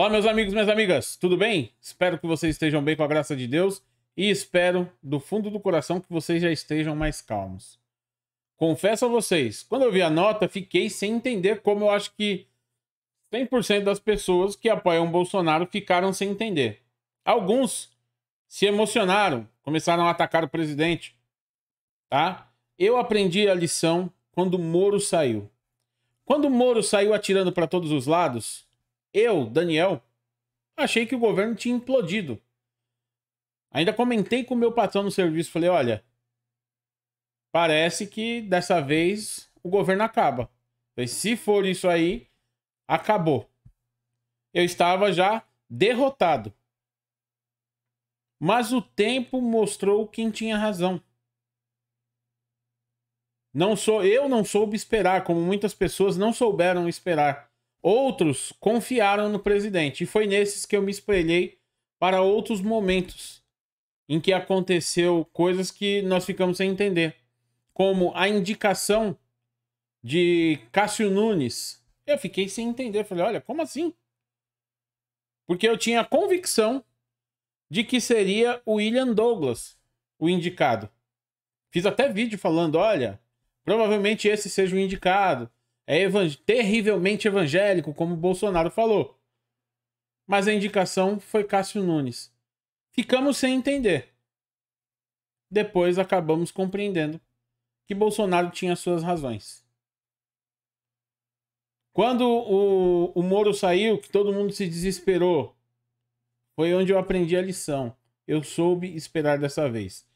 Olá, meus amigos, minhas amigas, tudo bem? Espero que vocês estejam bem com a graça de Deus e espero do fundo do coração que vocês já estejam mais calmos. Confesso a vocês, quando eu vi a nota, fiquei sem entender como eu acho que 100% das pessoas que apoiam Bolsonaro ficaram sem entender. Alguns se emocionaram, começaram a atacar o presidente, tá? Eu aprendi a lição quando o Moro saiu. Quando o Moro saiu atirando para todos os lados, eu, Daniel, achei que o governo tinha implodido. Ainda comentei com o meu patrão no serviço, falei, olha, parece que dessa vez o governo acaba. se for isso aí, acabou. Eu estava já derrotado. Mas o tempo mostrou quem tinha razão. Não sou, eu não soube esperar, como muitas pessoas não souberam esperar. Outros confiaram no presidente, e foi nesses que eu me espelhei para outros momentos em que aconteceu coisas que nós ficamos sem entender, como a indicação de Cássio Nunes. Eu fiquei sem entender, falei, olha, como assim? Porque eu tinha a convicção de que seria o William Douglas o indicado. Fiz até vídeo falando, olha, provavelmente esse seja o indicado é evang terrivelmente evangélico, como Bolsonaro falou. Mas a indicação foi Cássio Nunes. Ficamos sem entender. Depois acabamos compreendendo que Bolsonaro tinha suas razões. Quando o, o Moro saiu, que todo mundo se desesperou, foi onde eu aprendi a lição. Eu soube esperar dessa vez.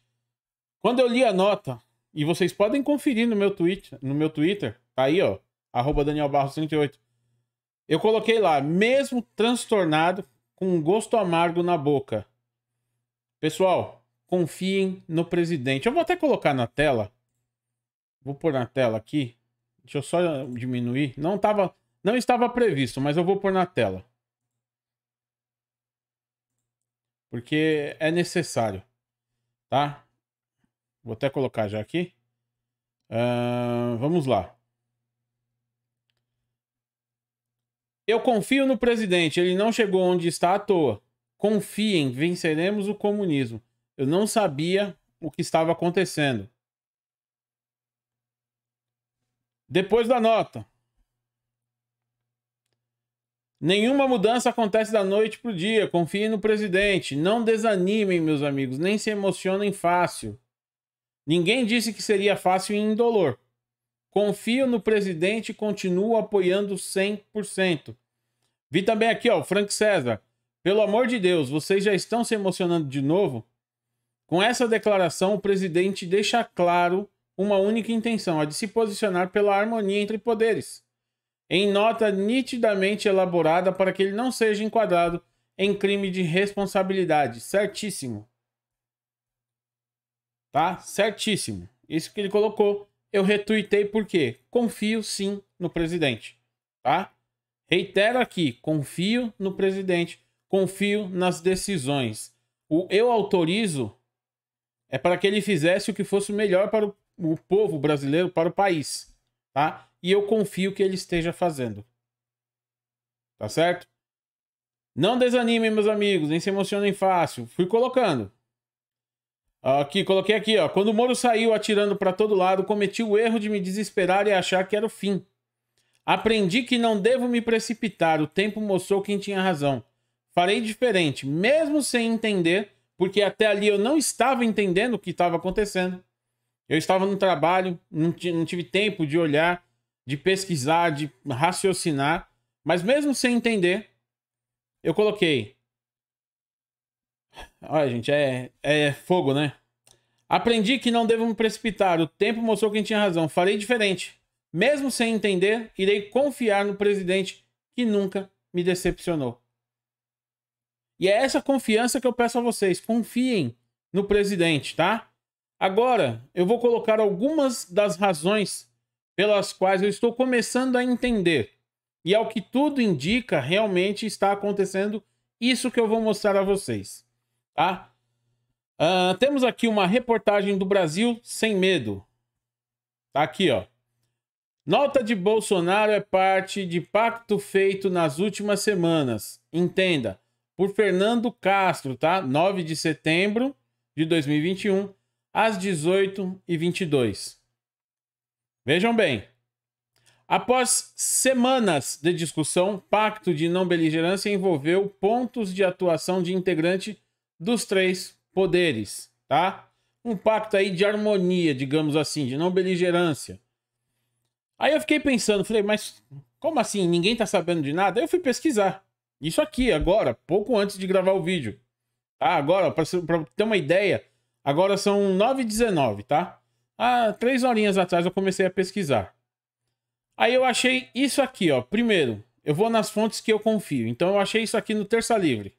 Quando eu li a nota, e vocês podem conferir no meu Twitter, no meu Twitter, tá aí, ó arroba Daniel Barros 38. Eu coloquei lá, mesmo transtornado, com um gosto amargo na boca. Pessoal, confiem no presidente. Eu vou até colocar na tela. Vou pôr na tela aqui. Deixa eu só diminuir. Não, tava, não estava previsto, mas eu vou pôr na tela. Porque é necessário. Tá? Vou até colocar já aqui. Uh, vamos lá. Eu confio no presidente, ele não chegou onde está à toa. Confiem, venceremos o comunismo. Eu não sabia o que estava acontecendo. Depois da nota. Nenhuma mudança acontece da noite para o dia. Confiem no presidente. Não desanimem, meus amigos. Nem se emocionem fácil. Ninguém disse que seria fácil e indolor. Confio no presidente e continuo apoiando 100%. Vi também aqui, ó, Frank César. Pelo amor de Deus, vocês já estão se emocionando de novo? Com essa declaração, o presidente deixa claro uma única intenção, a de se posicionar pela harmonia entre poderes. Em nota nitidamente elaborada para que ele não seja enquadrado em crime de responsabilidade. Certíssimo. Tá? Certíssimo. Isso que ele colocou eu retuitei porque confio sim no presidente, tá? Reitero aqui, confio no presidente, confio nas decisões. O eu autorizo é para que ele fizesse o que fosse melhor para o, o povo brasileiro, para o país, tá? E eu confio que ele esteja fazendo. Tá certo? Não desanimem, meus amigos, nem se emocionem fácil. Fui colocando. Aqui, coloquei aqui, ó. Quando o Moro saiu atirando para todo lado, cometi o erro de me desesperar e achar que era o fim. Aprendi que não devo me precipitar. O tempo mostrou quem tinha razão. Farei diferente, mesmo sem entender, porque até ali eu não estava entendendo o que estava acontecendo. Eu estava no trabalho, não, não tive tempo de olhar, de pesquisar, de raciocinar. Mas mesmo sem entender, eu coloquei: Olha, gente, é, é fogo, né? Aprendi que não devo me precipitar. O tempo mostrou quem tinha razão. Farei diferente. Mesmo sem entender, irei confiar no presidente que nunca me decepcionou. E é essa confiança que eu peço a vocês. Confiem no presidente, tá? Agora, eu vou colocar algumas das razões pelas quais eu estou começando a entender. E ao que tudo indica, realmente está acontecendo isso que eu vou mostrar a vocês tá? Uh, temos aqui uma reportagem do Brasil sem medo. Tá aqui, ó. Nota de Bolsonaro é parte de pacto feito nas últimas semanas. Entenda, por Fernando Castro, tá? 9 de setembro de 2021, às 18h22. Vejam bem. Após semanas de discussão, pacto de não beligerância envolveu pontos de atuação de integrante dos três poderes, tá? Um pacto aí de harmonia, digamos assim, de não beligerância. Aí eu fiquei pensando, falei, mas como assim? Ninguém tá sabendo de nada? Aí eu fui pesquisar. Isso aqui, agora, pouco antes de gravar o vídeo. Tá? Agora, para pra ter uma ideia, agora são 9h19, tá? Há três horinhas atrás eu comecei a pesquisar. Aí eu achei isso aqui, ó. Primeiro, eu vou nas fontes que eu confio. Então eu achei isso aqui no Terça Livre.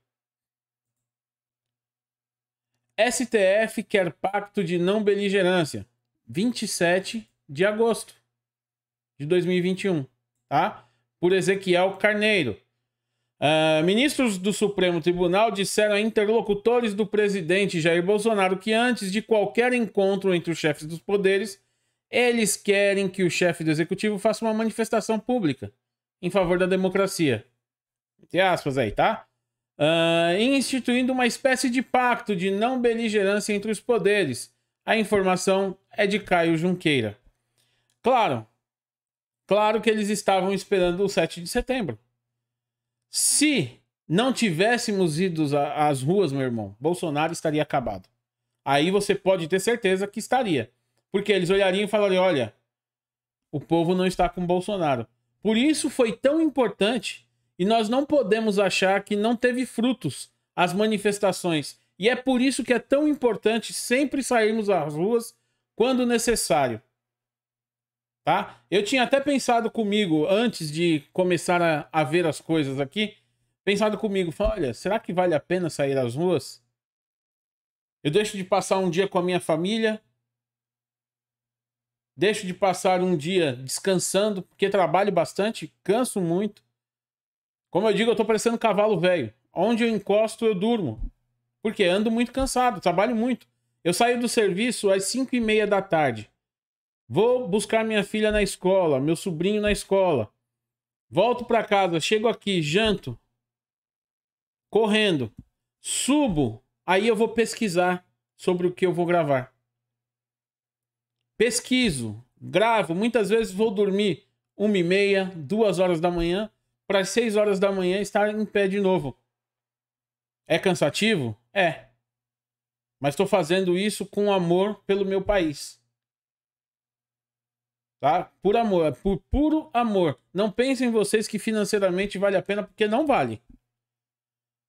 STF quer pacto de não beligerância. 27 de agosto de 2021, tá? Por Ezequiel Carneiro. Uh, ministros do Supremo Tribunal disseram a interlocutores do presidente Jair Bolsonaro que antes de qualquer encontro entre os chefes dos poderes, eles querem que o chefe do executivo faça uma manifestação pública em favor da democracia. Entre aspas aí, tá? Ah, instituindo uma espécie de pacto de não beligerância entre os poderes. A informação é de Caio Junqueira. Claro, claro que eles estavam esperando o 7 de setembro. Se não tivéssemos ido às ruas, meu irmão, Bolsonaro estaria acabado. Aí você pode ter certeza que estaria. Porque eles olhariam e falariam: olha, o povo não está com Bolsonaro. Por isso foi tão importante e nós não podemos achar que não teve frutos as manifestações. E é por isso que é tão importante sempre sairmos às ruas quando necessário. Tá? Eu tinha até pensado comigo, antes de começar a, a ver as coisas aqui, pensado comigo, olha, será que vale a pena sair às ruas? Eu deixo de passar um dia com a minha família, deixo de passar um dia descansando, porque trabalho bastante, canso muito, como eu digo, eu tô parecendo um cavalo velho. Onde eu encosto, eu durmo. Porque ando muito cansado, trabalho muito. Eu saio do serviço às 5 e meia da tarde. Vou buscar minha filha na escola, meu sobrinho na escola. Volto para casa, chego aqui, janto. Correndo. Subo. Aí eu vou pesquisar sobre o que eu vou gravar. Pesquiso, gravo. Muitas vezes vou dormir uma e meia, duas horas da manhã para as 6 horas da manhã estar em pé de novo. É cansativo? É. Mas estou fazendo isso com amor pelo meu país. Tá? Por amor, é por puro amor. Não pensem vocês que financeiramente vale a pena, porque não vale.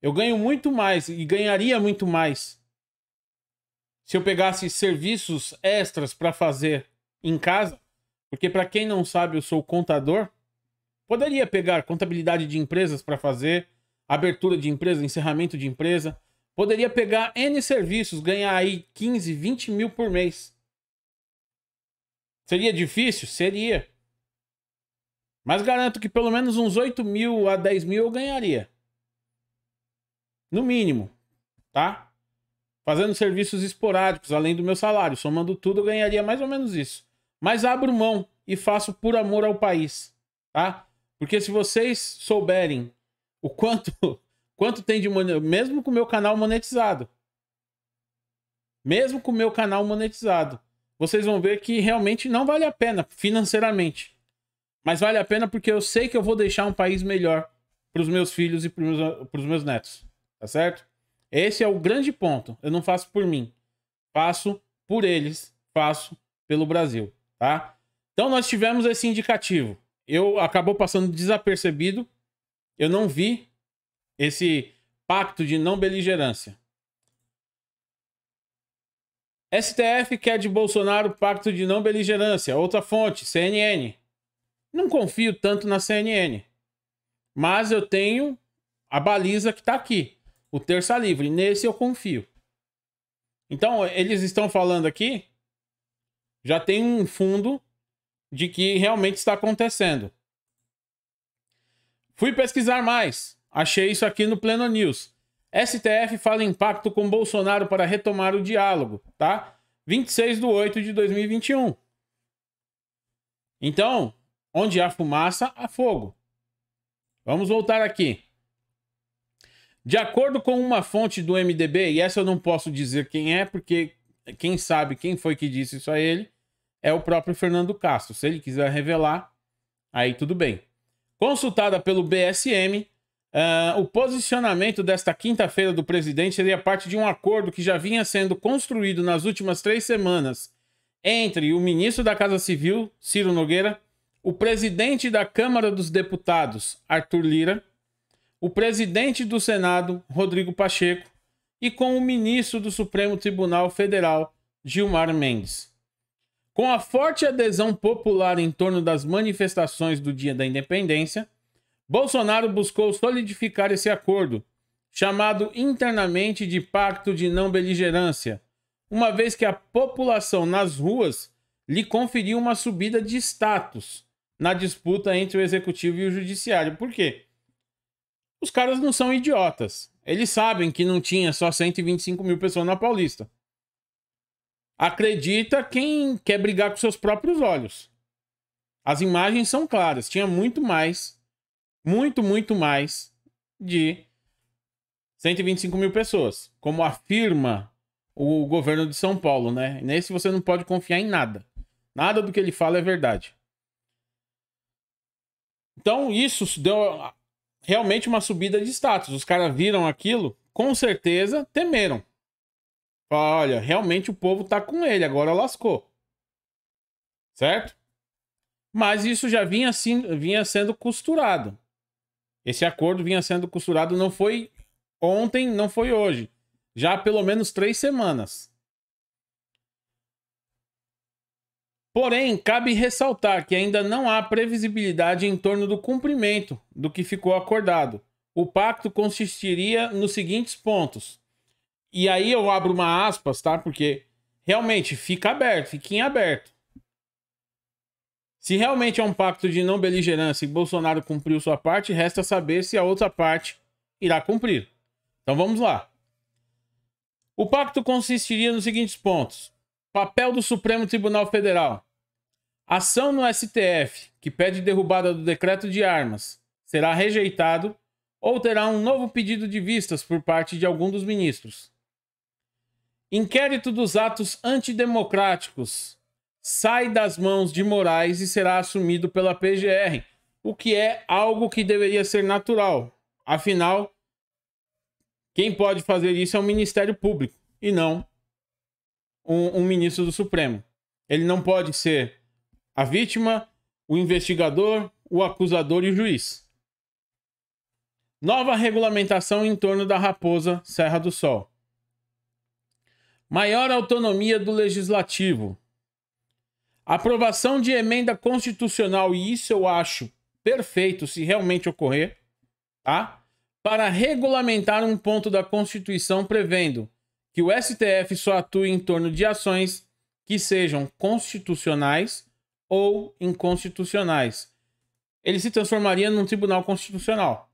Eu ganho muito mais e ganharia muito mais se eu pegasse serviços extras para fazer em casa, porque para quem não sabe, eu sou contador Poderia pegar contabilidade de empresas para fazer, abertura de empresa, encerramento de empresa. Poderia pegar N serviços, ganhar aí 15, 20 mil por mês. Seria difícil? Seria. Mas garanto que pelo menos uns 8 mil a 10 mil eu ganharia. No mínimo, tá? Fazendo serviços esporádicos, além do meu salário. Somando tudo, eu ganharia mais ou menos isso. Mas abro mão e faço por amor ao país, tá? Porque se vocês souberem o quanto quanto tem de mesmo com o meu canal monetizado, mesmo com o meu canal monetizado, vocês vão ver que realmente não vale a pena financeiramente. Mas vale a pena porque eu sei que eu vou deixar um país melhor para os meus filhos e para os meus, meus netos, tá certo? Esse é o grande ponto. Eu não faço por mim, faço por eles, faço pelo Brasil, tá? Então nós tivemos esse indicativo eu acabou passando desapercebido. Eu não vi esse pacto de não beligerância. STF quer de Bolsonaro pacto de não beligerância. Outra fonte, CNN. Não confio tanto na CNN. Mas eu tenho a baliza que está aqui. O terça livre. Nesse eu confio. Então, eles estão falando aqui. Já tem um fundo de que realmente está acontecendo. Fui pesquisar mais. Achei isso aqui no Pleno News. STF fala impacto com Bolsonaro para retomar o diálogo, tá? 26 de 8 de 2021. Então, onde há fumaça, há fogo. Vamos voltar aqui. De acordo com uma fonte do MDB, e essa eu não posso dizer quem é, porque quem sabe quem foi que disse isso a ele, é o próprio Fernando Castro. Se ele quiser revelar, aí tudo bem. Consultada pelo BSM, uh, ah, o posicionamento desta quinta-feira do presidente seria parte de um acordo que já vinha sendo construído nas últimas três semanas entre o ministro da Casa Civil, Ciro Nogueira, o presidente da Câmara dos Deputados, Arthur Lira, o presidente do Senado, Rodrigo Pacheco, e com o ministro do Supremo Tribunal Federal, Gilmar Mendes. Com a forte adesão popular em torno das manifestações do Dia da Independência, Bolsonaro buscou solidificar esse acordo, chamado internamente de Pacto de Não Beligerância, uma vez que a população nas ruas lhe conferiu uma subida de status na disputa entre o executivo e o judiciário. Por quê? Os caras não são idiotas. Eles sabem que não tinha só 125 mil pessoas na Paulista acredita quem quer brigar com seus próprios olhos. As imagens são claras, tinha muito mais, muito, muito mais de 125 mil pessoas, como afirma o governo de São Paulo, né? Nesse você não pode confiar em nada. Nada do que ele fala é verdade. Então, isso deu realmente uma subida de status. Os caras viram aquilo, com certeza temeram. Olha, realmente o povo tá com ele, agora lascou. Certo? Mas isso já vinha, assim, vinha sendo costurado. Esse acordo vinha sendo costurado, não foi ontem, não foi hoje. Já há pelo menos três semanas. Porém, cabe ressaltar que ainda não há previsibilidade em torno do cumprimento do que ficou acordado. O pacto consistiria nos seguintes pontos e aí eu abro uma aspas, tá? Porque realmente fica aberto, fica em aberto. Se realmente é um pacto de não beligerância e Bolsonaro cumpriu sua parte, resta saber se a outra parte irá cumprir. Então vamos lá. O pacto consistiria nos seguintes pontos: papel do Supremo Tribunal Federal, ação no STF que pede derrubada do decreto de armas será rejeitado ou terá um novo pedido de vistas por parte de algum dos ministros. Inquérito dos atos antidemocráticos sai das mãos de Moraes e será assumido pela PGR, o que é algo que deveria ser natural. Afinal, quem pode fazer isso é o Ministério Público e não um, um ministro do Supremo. Ele não pode ser a vítima, o investigador, o acusador e o juiz. Nova regulamentação em torno da raposa Serra do Sol. Maior autonomia do legislativo. Aprovação de emenda constitucional, e isso eu acho perfeito se realmente ocorrer, tá? Para regulamentar um ponto da Constituição prevendo que o STF só atue em torno de ações que sejam constitucionais ou inconstitucionais. Ele se transformaria num tribunal constitucional.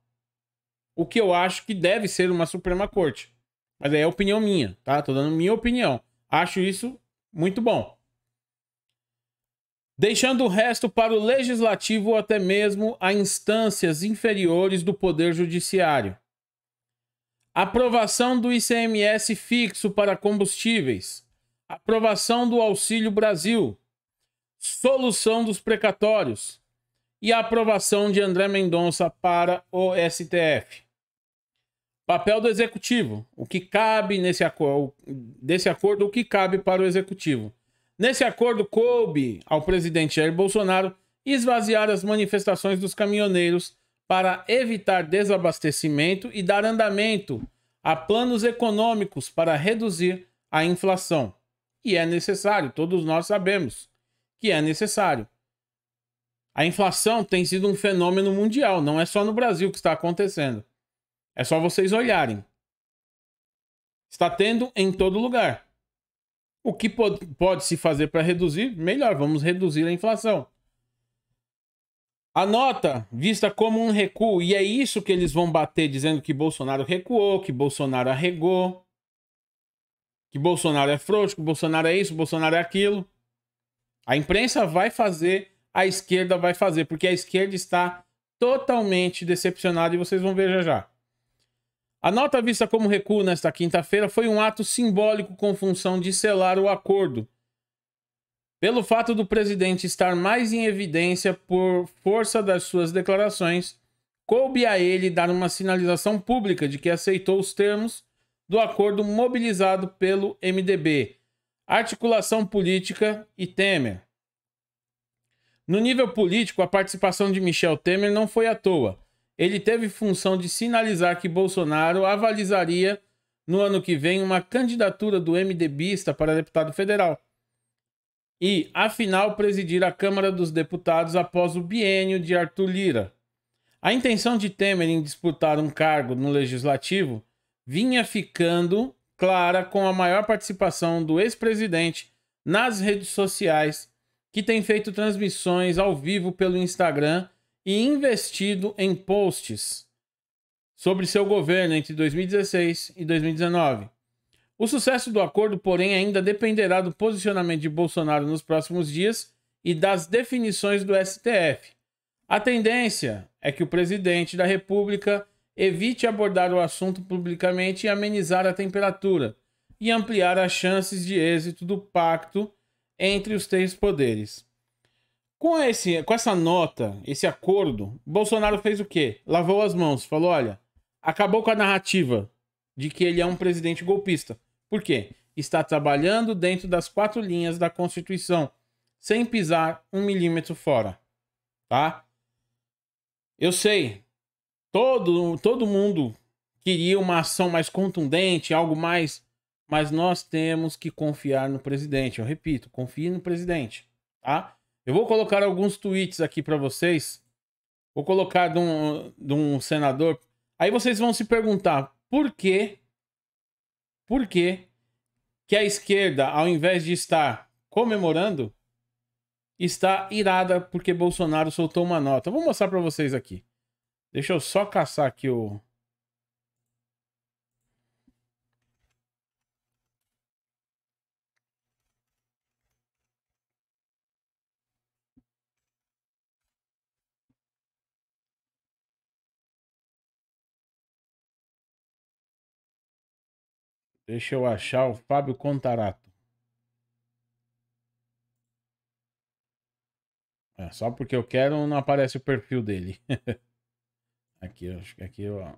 O que eu acho que deve ser uma Suprema Corte. Mas aí é opinião minha, tá? Tô dando minha opinião. Acho isso muito bom. Deixando o resto para o legislativo ou até mesmo a instâncias inferiores do poder judiciário. Aprovação do ICMS fixo para combustíveis. Aprovação do Auxílio Brasil. Solução dos precatórios. E a aprovação de André Mendonça para o STF. Papel do executivo. O que cabe nesse acordo, desse acordo, o que cabe para o executivo. Nesse acordo, coube ao presidente Jair Bolsonaro esvaziar as manifestações dos caminhoneiros para evitar desabastecimento e dar andamento a planos econômicos para reduzir a inflação. E é necessário, todos nós sabemos que é necessário. A inflação tem sido um fenômeno mundial, não é só no Brasil que está acontecendo. É só vocês olharem. Está tendo em todo lugar. O que pode, se fazer para reduzir? Melhor, vamos reduzir a inflação. A nota vista como um recuo, e é isso que eles vão bater dizendo que Bolsonaro recuou, que Bolsonaro arregou, que Bolsonaro é frouxo, que Bolsonaro é isso, Bolsonaro é aquilo. A imprensa vai fazer, a esquerda vai fazer, porque a esquerda está totalmente decepcionada e vocês vão ver já já. A nota vista como recuo nesta quinta-feira foi um ato simbólico com função de selar o acordo. Pelo fato do presidente estar mais em evidência por força das suas declarações, coube a ele dar uma sinalização pública de que aceitou os termos do acordo mobilizado pelo MDB, articulação política e Temer. No nível político, a participação de Michel Temer não foi à toa ele teve função de sinalizar que Bolsonaro avalizaria no ano que vem uma candidatura do MDBista para deputado federal e, afinal, presidir a Câmara dos Deputados após o biênio de Arthur Lira. A intenção de Temer em disputar um cargo no legislativo vinha ficando clara com a maior participação do ex-presidente nas redes sociais, que tem feito transmissões ao vivo pelo Instagram e investido em posts sobre seu governo entre 2016 e 2019. O sucesso do acordo, porém, ainda dependerá do posicionamento de Bolsonaro nos próximos dias e das definições do STF. A tendência é que o presidente da República evite abordar o assunto publicamente e amenizar a temperatura e ampliar as chances de êxito do pacto entre os três poderes. Com, esse, com essa nota, esse acordo, Bolsonaro fez o quê? Lavou as mãos, falou: olha, acabou com a narrativa de que ele é um presidente golpista. Por quê? Está trabalhando dentro das quatro linhas da Constituição, sem pisar um milímetro fora. Tá? Eu sei, todo, todo mundo queria uma ação mais contundente, algo mais. Mas nós temos que confiar no presidente. Eu repito, confie no presidente. Tá? Eu vou colocar alguns tweets aqui para vocês. Vou colocar de um, de um senador. Aí vocês vão se perguntar por quê? Por quê que a esquerda, ao invés de estar comemorando, está irada porque Bolsonaro soltou uma nota. Vou mostrar para vocês aqui. Deixa eu só caçar aqui o Deixa eu achar o Fábio Contarato. É, só porque eu quero não aparece o perfil dele. aqui, acho que aqui, ó.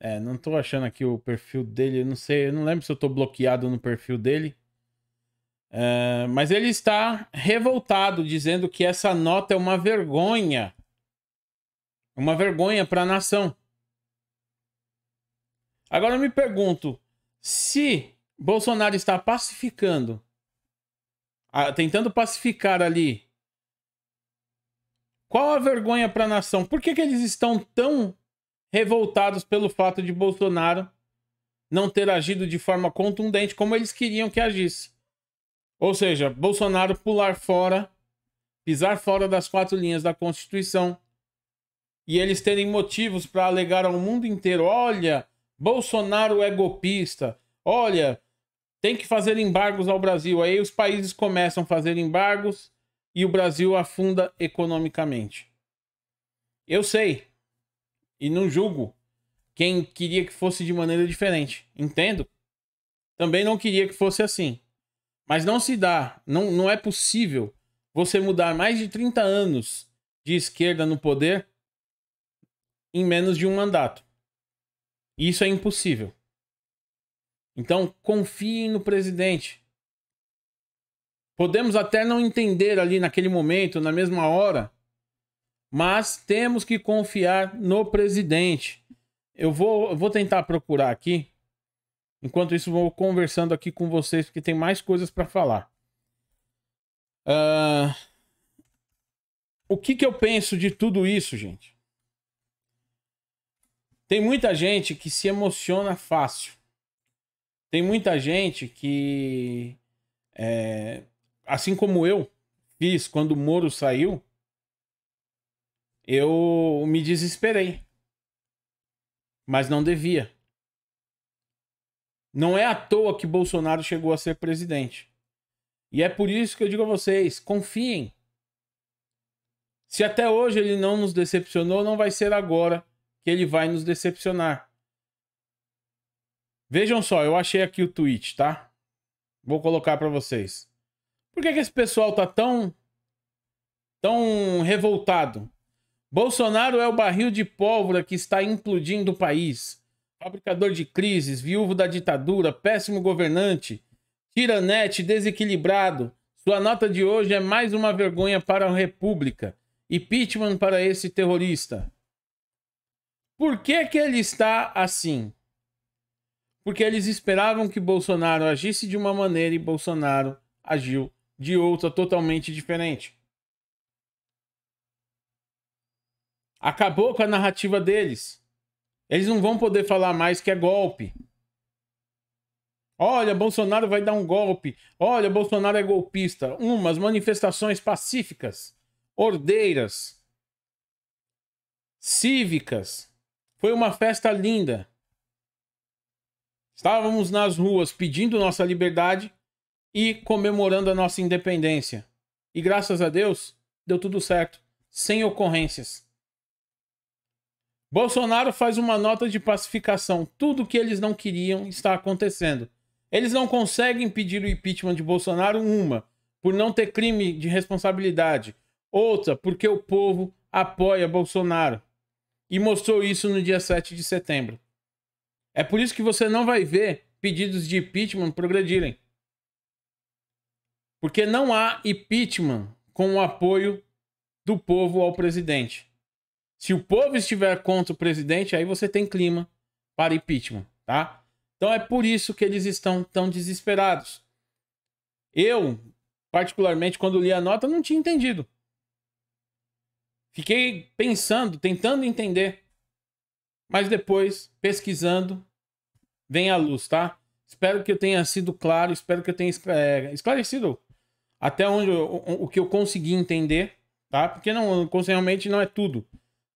É, não tô achando aqui o perfil dele. Eu não sei, eu não lembro se eu tô bloqueado no perfil dele. É, mas ele está revoltado, dizendo que essa nota é uma vergonha. Uma vergonha para a nação. Agora eu me pergunto, se Bolsonaro está pacificando, ah, tentando pacificar ali, qual a vergonha para a nação? Por que, que eles estão tão revoltados pelo fato de Bolsonaro não ter agido de forma contundente como eles queriam que agisse. Ou seja, Bolsonaro pular fora, pisar fora das quatro linhas da Constituição e eles terem motivos para alegar ao mundo inteiro: olha, Bolsonaro é golpista. Olha, tem que fazer embargos ao Brasil. Aí os países começam a fazer embargos e o Brasil afunda economicamente. Eu sei e não julgo quem queria que fosse de maneira diferente. Entendo. Também não queria que fosse assim. Mas não se dá, não, não é possível você mudar mais de 30 anos de esquerda no poder em menos de um mandato. E isso é impossível. Então, confiem no presidente. Podemos até não entender ali naquele momento, na mesma hora, mas temos que confiar no presidente. Eu vou, vou tentar procurar aqui. Enquanto isso, vou conversando aqui com vocês, porque tem mais coisas para falar. Uh... O que, que eu penso de tudo isso, gente? Tem muita gente que se emociona fácil. Tem muita gente que, é, assim como eu fiz quando o Moro saiu, eu me desesperei. Mas não devia. Não é à toa que Bolsonaro chegou a ser presidente. E é por isso que eu digo a vocês: confiem. Se até hoje ele não nos decepcionou, não vai ser agora que ele vai nos decepcionar. Vejam só, eu achei aqui o tweet, tá? Vou colocar para vocês. Por que, que esse pessoal tá tão tão revoltado? Bolsonaro é o barril de pólvora que está implodindo o país. Fabricador de crises, viúvo da ditadura, péssimo governante, tiranete desequilibrado. Sua nota de hoje é mais uma vergonha para a República. Impeachment para esse terrorista. Por que, que ele está assim? Porque eles esperavam que Bolsonaro agisse de uma maneira e Bolsonaro agiu de outra totalmente diferente. Acabou com a narrativa deles. Eles não vão poder falar mais que é golpe. Olha, Bolsonaro vai dar um golpe. Olha, Bolsonaro é golpista. Umas manifestações pacíficas, ordeiras, cívicas, foi uma festa linda. Estávamos nas ruas pedindo nossa liberdade e comemorando a nossa independência. E graças a Deus, deu tudo certo, sem ocorrências. Bolsonaro faz uma nota de pacificação. Tudo que eles não queriam está acontecendo. Eles não conseguem pedir o impeachment de Bolsonaro, uma, por não ter crime de responsabilidade, outra, porque o povo apoia Bolsonaro e mostrou isso no dia 7 de setembro. É por isso que você não vai ver pedidos de impeachment progredirem. Porque não há impeachment com o apoio do povo ao presidente. Se o povo estiver contra o presidente, aí você tem clima para impeachment, tá? Então é por isso que eles estão tão desesperados. Eu, particularmente, quando li a nota, não tinha entendido. Fiquei pensando, tentando entender. Mas depois, pesquisando, vem à luz, tá? Espero que eu tenha sido claro, espero que eu tenha é, esclarecido até onde o, o que eu consegui entender, tá? Porque não, realmente não é tudo.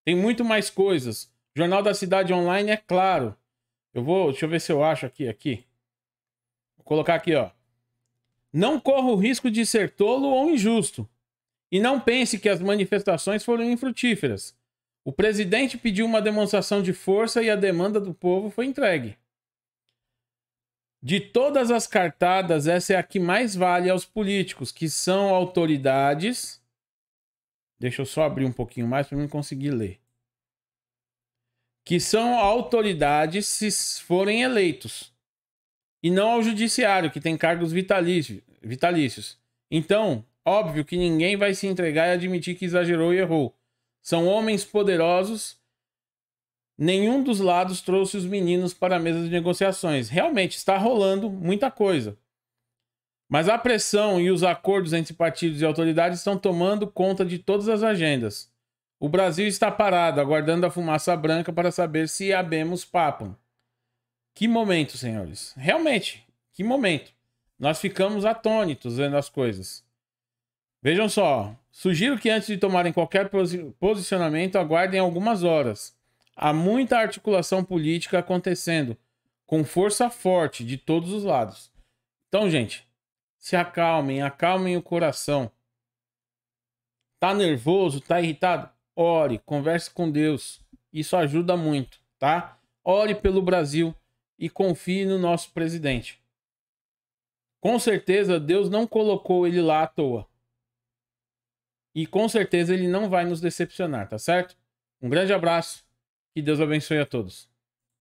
Tem muito mais coisas. Jornal da Cidade Online é claro. Eu vou, deixa eu ver se eu acho aqui, aqui. Vou colocar aqui, ó. Não corro o risco de ser tolo ou injusto. E não pense que as manifestações foram infrutíferas. O presidente pediu uma demonstração de força e a demanda do povo foi entregue. De todas as cartadas, essa é a que mais vale aos políticos, que são autoridades. Deixa eu só abrir um pouquinho mais para não conseguir ler. Que são autoridades se forem eleitos. E não ao judiciário, que tem cargos vitalícios. Então, Óbvio que ninguém vai se entregar e admitir que exagerou e errou. São homens poderosos. Nenhum dos lados trouxe os meninos para a mesa de negociações. Realmente está rolando muita coisa. Mas a pressão e os acordos entre partidos e autoridades estão tomando conta de todas as agendas. O Brasil está parado, aguardando a fumaça branca para saber se abemos papo. Que momento, senhores. Realmente, que momento. Nós ficamos atônitos vendo as coisas. Vejam só. Sugiro que antes de tomarem qualquer posicionamento, aguardem algumas horas. Há muita articulação política acontecendo, com força forte de todos os lados. Então, gente, se acalmem, acalmem o coração. Tá nervoso, tá irritado? Ore, converse com Deus. Isso ajuda muito, tá? Ore pelo Brasil e confie no nosso presidente. Com certeza, Deus não colocou ele lá à toa. E com certeza ele não vai nos decepcionar, tá certo? Um grande abraço. Que Deus abençoe a todos.